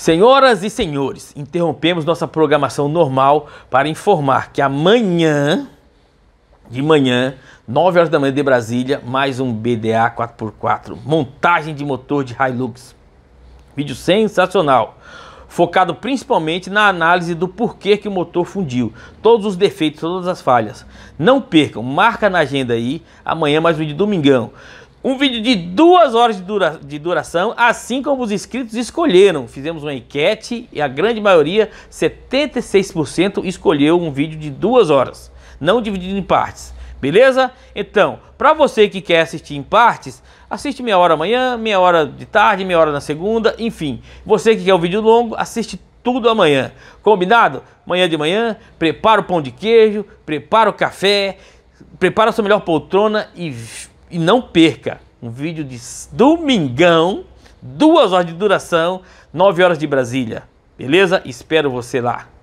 Senhoras e senhores, interrompemos nossa programação normal para informar que amanhã, de manhã, 9 horas da manhã de Brasília, mais um BDA 4x4, montagem de motor de Hilux. Vídeo sensacional, focado principalmente na análise do porquê que o motor fundiu, todos os defeitos, todas as falhas. Não percam, marca na agenda aí, amanhã é mais um de domingão. Um vídeo de duas horas de, dura, de, duração, assim como os inscritos escolheram. Fizemos uma enquete e a grande maioria, 76%, escolheu um vídeo de duas horas, não dividido em partes. Beleza? Então, para você que quer assistir em partes, assiste meia hora amanhã, meia hora de tarde, meia hora na segunda, enfim. Você que quer o um vídeo longo, assiste tudo amanhã. Combinado? Manhã de manhã, prepara o pão de queijo, prepara o café, prepara a sua melhor poltrona e e não perca um vídeo de domingão, duas horas de duração, nove horas de Brasília. Beleza? Espero você lá.